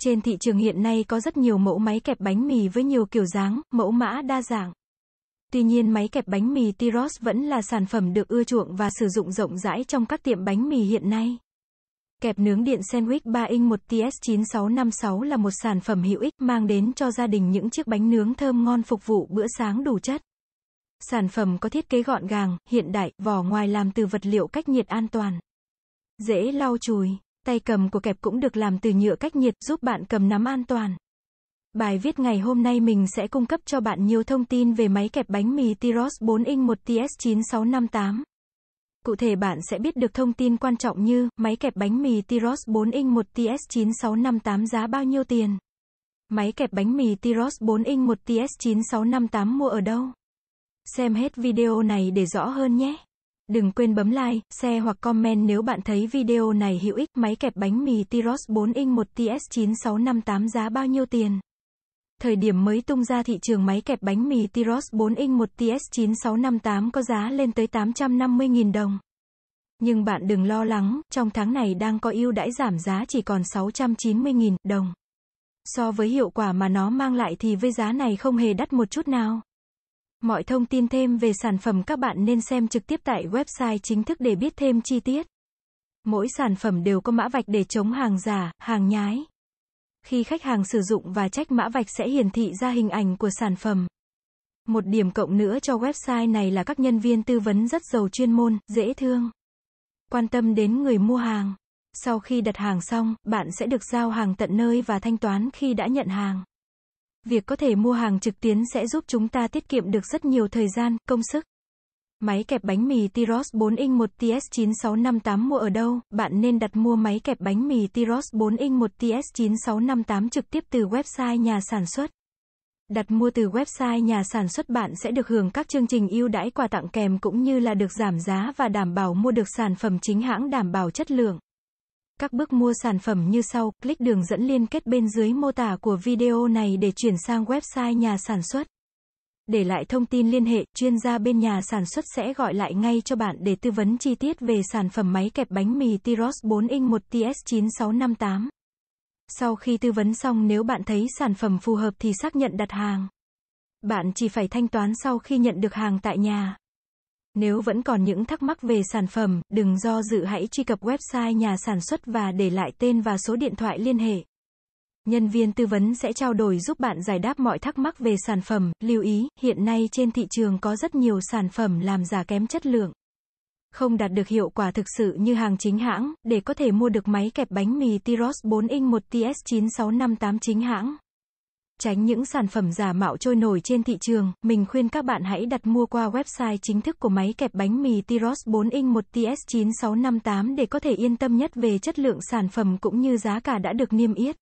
Trên thị trường hiện nay có rất nhiều mẫu máy kẹp bánh mì với nhiều kiểu dáng, mẫu mã đa dạng. Tuy nhiên máy kẹp bánh mì Tiros vẫn là sản phẩm được ưa chuộng và sử dụng rộng rãi trong các tiệm bánh mì hiện nay. Kẹp nướng điện sandwich 3 inch 1 TS9656 là một sản phẩm hữu ích mang đến cho gia đình những chiếc bánh nướng thơm ngon phục vụ bữa sáng đủ chất. Sản phẩm có thiết kế gọn gàng, hiện đại, vỏ ngoài làm từ vật liệu cách nhiệt an toàn. Dễ lau chùi. Tay cầm của kẹp cũng được làm từ nhựa cách nhiệt, giúp bạn cầm nắm an toàn. Bài viết ngày hôm nay mình sẽ cung cấp cho bạn nhiều thông tin về máy kẹp bánh mì Tiros 4 inch 1 TS9658. Cụ thể bạn sẽ biết được thông tin quan trọng như máy kẹp bánh mì Tiros 4 inch 1 TS9658 giá bao nhiêu tiền. Máy kẹp bánh mì Tiros 4 inch 1 TS9658 mua ở đâu? Xem hết video này để rõ hơn nhé. Đừng quên bấm like, share hoặc comment nếu bạn thấy video này hữu ích. Máy kẹp bánh mì Tiros 4 inch 1 TS9658 giá bao nhiêu tiền? Thời điểm mới tung ra thị trường máy kẹp bánh mì Tiros 4 inch 1 TS9658 có giá lên tới 850.000 đồng. Nhưng bạn đừng lo lắng, trong tháng này đang có ưu đãi giảm giá chỉ còn 690.000 đồng. So với hiệu quả mà nó mang lại thì với giá này không hề đắt một chút nào. Mọi thông tin thêm về sản phẩm các bạn nên xem trực tiếp tại website chính thức để biết thêm chi tiết. Mỗi sản phẩm đều có mã vạch để chống hàng giả, hàng nhái. Khi khách hàng sử dụng và trách mã vạch sẽ hiển thị ra hình ảnh của sản phẩm. Một điểm cộng nữa cho website này là các nhân viên tư vấn rất giàu chuyên môn, dễ thương. Quan tâm đến người mua hàng. Sau khi đặt hàng xong, bạn sẽ được giao hàng tận nơi và thanh toán khi đã nhận hàng. Việc có thể mua hàng trực tuyến sẽ giúp chúng ta tiết kiệm được rất nhiều thời gian, công sức. Máy kẹp bánh mì Tiros 4 inch 1 ts 9658 mua ở đâu? Bạn nên đặt mua máy kẹp bánh mì Tiros 4 inch 1 ts 9658 trực tiếp từ website nhà sản xuất. Đặt mua từ website nhà sản xuất bạn sẽ được hưởng các chương trình ưu đãi quà tặng kèm cũng như là được giảm giá và đảm bảo mua được sản phẩm chính hãng đảm bảo chất lượng. Các bước mua sản phẩm như sau, click đường dẫn liên kết bên dưới mô tả của video này để chuyển sang website nhà sản xuất. Để lại thông tin liên hệ, chuyên gia bên nhà sản xuất sẽ gọi lại ngay cho bạn để tư vấn chi tiết về sản phẩm máy kẹp bánh mì Tiros 4 in 1 TS9658. Sau khi tư vấn xong nếu bạn thấy sản phẩm phù hợp thì xác nhận đặt hàng. Bạn chỉ phải thanh toán sau khi nhận được hàng tại nhà. Nếu vẫn còn những thắc mắc về sản phẩm, đừng do dự hãy truy cập website nhà sản xuất và để lại tên và số điện thoại liên hệ. Nhân viên tư vấn sẽ trao đổi giúp bạn giải đáp mọi thắc mắc về sản phẩm. Lưu ý, hiện nay trên thị trường có rất nhiều sản phẩm làm giả kém chất lượng. Không đạt được hiệu quả thực sự như hàng chính hãng, để có thể mua được máy kẹp bánh mì Tiros 4 inch 1 TS96585 chính hãng, Tránh những sản phẩm giả mạo trôi nổi trên thị trường, mình khuyên các bạn hãy đặt mua qua website chính thức của máy kẹp bánh mì Tiros 4 in 1 TS9658 để có thể yên tâm nhất về chất lượng sản phẩm cũng như giá cả đã được niêm yết.